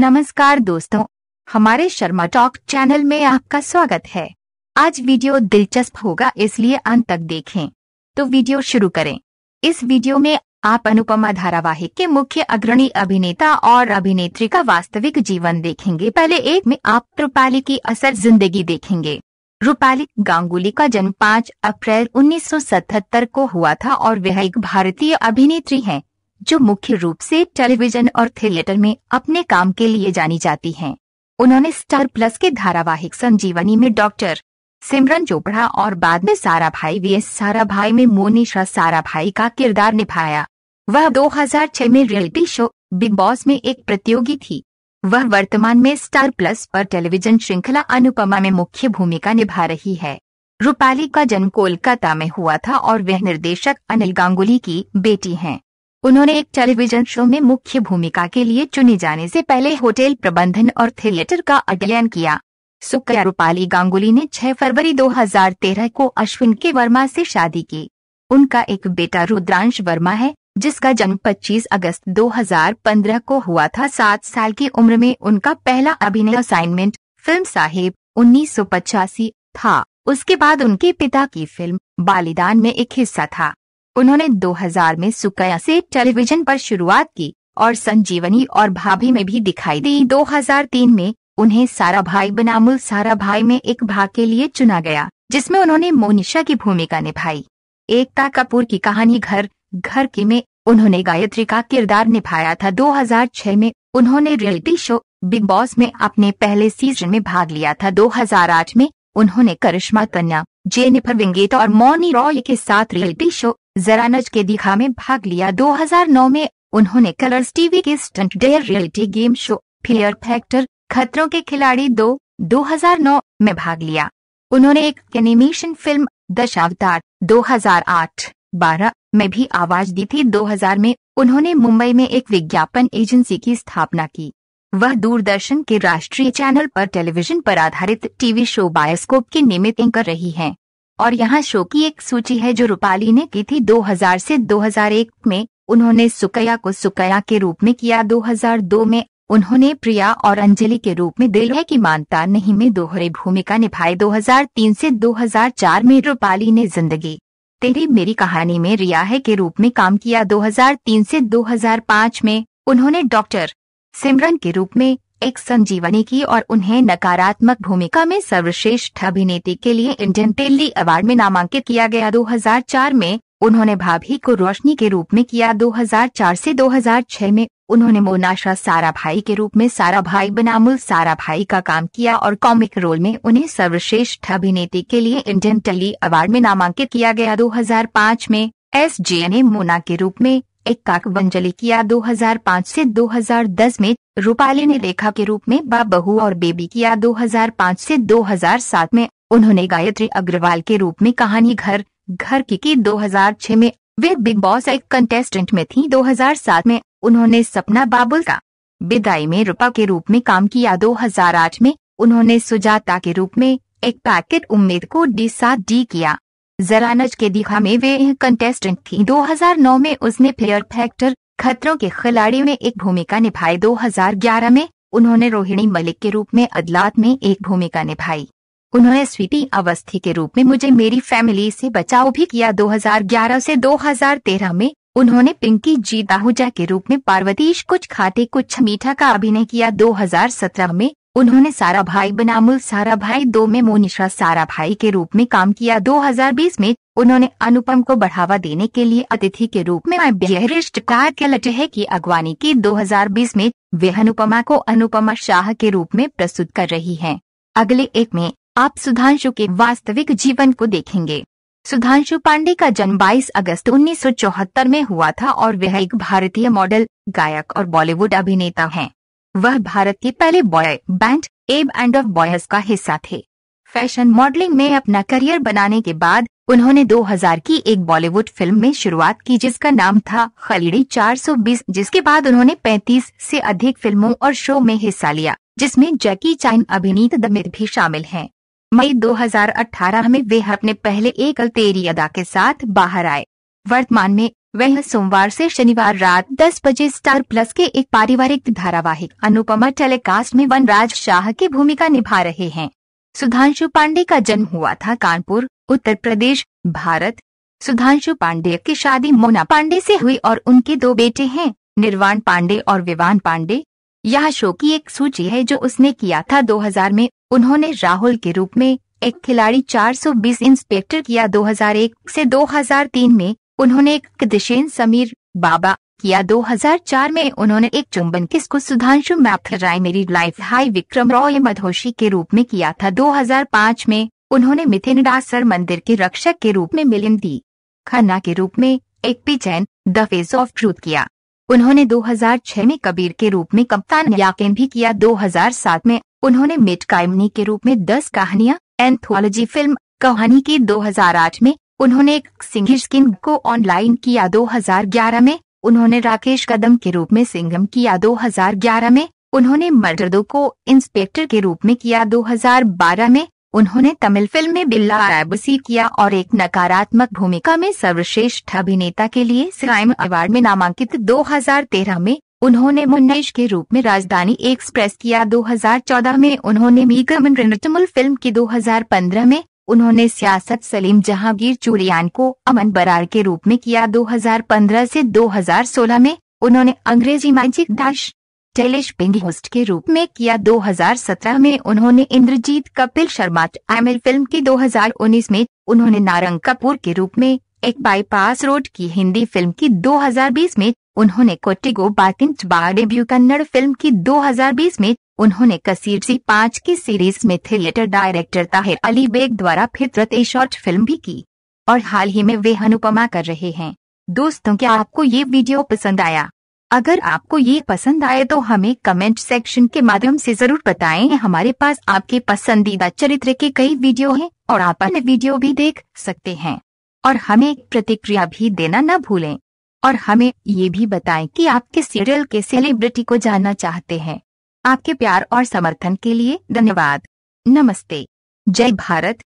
नमस्कार दोस्तों हमारे शर्मा टॉक चैनल में आपका स्वागत है आज वीडियो दिलचस्प होगा इसलिए अंत तक देखें तो वीडियो शुरू करें इस वीडियो में आप अनुपमा धारावाहिक के मुख्य अग्रणी अभिनेता और अभिनेत्री का वास्तविक जीवन देखेंगे पहले एक में आप रूपाली की असर जिंदगी देखेंगे रूपाली गांगुली का जन्म 5 अप्रैल 1977 को हुआ था और वह एक भारतीय अभिनेत्री हैं जो मुख्य रूप से टेलीविजन और थिएटर में अपने काम के लिए जानी जाती हैं। उन्होंने स्टार प्लस के धारावाहिक संजीवनी में डॉक्टर सिमरन चोपड़ा और बाद में सारा भाई वी एस सारा भाई में मोनिशा सारा भाई का किरदार निभाया वह 2006 में रियलिटी शो बिग बॉस में एक प्रतियोगी थी वह वर्तमान में स्टार प्लस पर टेलीविजन श्रृंखला अनुपमा में मुख्य भूमिका निभा रही है रूपाली का जन्म कोलकाता में हुआ था और वह निर्देशक अनिल गांगुली की बेटी हैं उन्होंने एक टेलीविजन शो में मुख्य भूमिका के लिए चुने जाने से पहले होटल प्रबंधन और थिएटर का अध्ययन किया सुकया रूपाली गांगुली ने 6 फरवरी 2013 को अश्विन के वर्मा से शादी की उनका एक बेटा रुद्रांश वर्मा है जिसका जन्म 25 अगस्त 2015 को हुआ था सात साल की उम्र में उनका पहला अभिनय असाइनमेंट फिल्म साहिब उन्नीस था उसके बाद उनके पिता की फिल्म बालिदान में एक हिस्सा था उन्होंने 2000 में सुकया से टेलीविजन पर शुरुआत की और संजीवनी और भाभी में भी दिखाई दी 2003 में उन्हें सारा भाई बनामुल सारा भाई में एक भाग के लिए चुना गया जिसमें उन्होंने मोनिशा की भूमिका निभाई एकता कपूर की कहानी घर घर की में उन्होंने गायत्री का किरदार निभाया था 2006 में उन्होंने रियलिटी शो बिग बॉस में अपने पहले सीजन में भाग लिया था 2008 में उन्होंने करिश्मा कन्या जेनिफर विंगेट तो और मॉनी रॉय के साथ रियलिटी शो जरानज के दिखा में भाग लिया 2009 में उन्होंने कलर्स टीवी के stunt dare reality game show fear factor खतरों के खिलाड़ी दो 2009 में भाग लिया उन्होंने एक एनिमेशन फिल्म दशावतार 2008 12 में भी आवाज दी थी 2000 में उन्होंने मुंबई में एक विज्ञापन एजेंसी की स्थापना की वह दूरदर्शन के राष्ट्रीय चैनल पर टेलीविजन पर आधारित टीवी शो बायोस्कोप की नियमित कर रही हैं और यहाँ शो की एक सूची है जो रूपाली ने की थी 2000 से 2001 में उन्होंने सुकया को सुकया के रूप में किया 2002 में उन्होंने प्रिया और अंजलि के रूप में दिल है की मानता नहीं में दोहरे भूमिका निभाई 2003 से 2004 में रूपाली ने जिंदगी तेरी मेरी कहानी में रिया है के रूप में काम किया 2003 से 2005 में उन्होंने डॉक्टर सिमरन के रूप में एक संजीवनी की और उन्हें नकारात्मक भूमिका में सर्वश्रेष्ठ अभिनेत्री के लिए इंडियन टेली अवार्ड में नामांकित किया गया 2004 में उन्होंने भाभी को रोशनी के रूप में किया 2004 से 2006 में उन्होंने मोनाशा सारा भाई के रूप में सारा भाई बनामुल सारा भाई का काम किया और कॉमिक रोल में उन्हें सर्वश्रेष्ठ अभिनेत्री के लिए इंडियन टेली अवार्ड में नामांकित किया गया 2005 में एस जे मोना के रूप में वंजली किया 2005 से 2010 में रूपाली ने लेखा के रूप में बा बहू और बेबी किया 2005 से 2007 में उन्होंने गायत्री अग्रवाल के रूप में कहानी घर घर की की 2006 में वे बिग बॉस एक कंटेस्टेंट में थी 2007 में उन्होंने सपना बाबुल का विदाई में रूपा के रूप में काम किया 2008 में उन्होंने सुजाता के रूप में एक पैकेट उम्मीद को डी सात डी किया जरानज के दिखा में वे एक कंटेस्टेंट थी 2009 में उसने फेयर फैक्टर खतरों के खिलाड़ी में एक भूमिका निभाई 2011 में उन्होंने रोहिणी मलिक के रूप में अदलात में एक भूमिका निभाई उन्होंने स्वीटी अवस्थी के रूप में मुझे मेरी फैमिली से बचाव भी किया 2011 से 2013 में उन्होंने पिंकी जी दाहुजा के रूप में पार्वतीश कुछ खाते कुछ मीठा का अभिनय किया 2017 में उन्होंने सारा भाई बनामुल सारा भाई दो में मोनिशा सारा भाई के रूप में काम किया 2020 में उन्होंने अनुपम को बढ़ावा देने के लिए अतिथि के रूप में बिहरिस्ट कार के लटहे की अगवानी की 2020 में वे अनुपमा को अनुपमा शाह के रूप में प्रस्तुत कर रही हैं। अगले एक में आप सुधांशु के वास्तविक जीवन को देखेंगे सुधांशु पांडे का जन्म 22 अगस्त 1974 में हुआ था और वह एक भारतीय मॉडल गायक और बॉलीवुड अभिनेता हैं वह भारत के पहले boy band a band of boys का हिस्सा थे फैशन मॉडलिंग में अपना करियर बनाने के बाद उन्होंने 2000 की एक बॉलीवुड फिल्म में शुरुआत की जिसका नाम था खलीड़ी 420 जिसके बाद उन्होंने 35 से अधिक फिल्मों और शो में हिस्सा लिया जिसमें जैकी चाइन अभिनीत दमित भी शामिल हैं। मई 2018 में वे अपने पहले एक अलतेरी अदा के साथ बाहर आए वर्तमान में वह सोमवार से शनिवार रात 10 बजे स्टार प्लस के एक पारिवारिक धारावाहिक अनुपमा टेलीकास्ट में वनराज शाह की भूमिका निभा रहे हैं सुधांशु पांडे का जन्म हुआ था कानपुर उत्तर प्रदेश भारत सुधांशु पांडे की शादी मोना पांडे से हुई और उनके दो बेटे हैं निर्वाण पांडे और विवान पांडे यह शो की एक सूची है जो उसने किया था 2000 में उन्होंने राहुल के रूप में एक खिलाड़ी 420 इंस्पेक्टर किया 2001 से 2003 में उन्होंने एक दिशेन समीर बाबा किया 2004 में उन्होंने एक चुंबन किस को सुधांशु राय मेरी लाइफ हाई विक्रम रॉय मधोशी के रूप में किया था 2005 में उन्होंने मिथिन डासर मंदिर के रक्षक के रूप में मिलन दी खन्ना के रूप में एक पी चैन द फेस ऑफ ट्रूथ किया उन्होंने 2006 में कबीर के रूप में कप्तान याकेन भी किया 2007 में उन्होंने मिट कायमनी के रूप में 10 कहानियां एंथोलॉजी फिल्म कहानी की 2008 में उन्होंने एक सिंह स्किन को ऑनलाइन किया 2011 में उन्होंने राकेश कदम के रूप में सिंगम किया 2011 में उन्होंने मर्डरदो को इंस्पेक्टर के रूप में किया 2012 में उन्होंने तमिल फिल्म में बिल्ला एबसी किया और एक नकारात्मक भूमिका में सर्वश्रेष्ठ अभिनेता के लिए स्राइम अवार्ड में नामांकित 2013 में उन्होंने मुन्नेश के रूप में राजधानी एक्सप्रेस किया 2014 में उन्होंने मीगम रिनटमल फिल्म की 2015 में उन्होंने सियासत सलीम जहांगीर चुरियान को अमन बरार के रूप में किया 2015 से 2016 में उन्होंने अंग्रेजी मैजिक डैश टेलिश पिंग होस्ट के रूप में किया 2017 में उन्होंने इंद्रजीत कपिल शर्मा एमिल फिल्म की 2019 में उन्होंने नारंग कपूर के रूप में एक बाईपास रोड की हिंदी फिल्म की 2020 में उन्होंने कोटिगो बाटिंच डेब्यू कन्नड़ फिल्म की 2020 में उन्होंने सी पांच की सीरीज में थिएटर डायरेक्टर ताहिर अली बेग द्वारा फितरत ए शॉर्ट फिल्म भी की और हाल ही में वे अनुपमा कर रहे हैं दोस्तों क्या आपको ये वीडियो पसंद आया अगर आपको ये पसंद आए तो हमें कमेंट सेक्शन के माध्यम से जरूर बताएं हमारे पास आपके पसंदीदा चरित्र के कई वीडियो हैं और आप अन्य वीडियो भी देख सकते हैं और हमें प्रतिक्रिया भी देना न भूलें और हमें ये भी बताएं कि आपके सीरियल के सेलिब्रिटी को जानना चाहते हैं आपके प्यार और समर्थन के लिए धन्यवाद नमस्ते जय भारत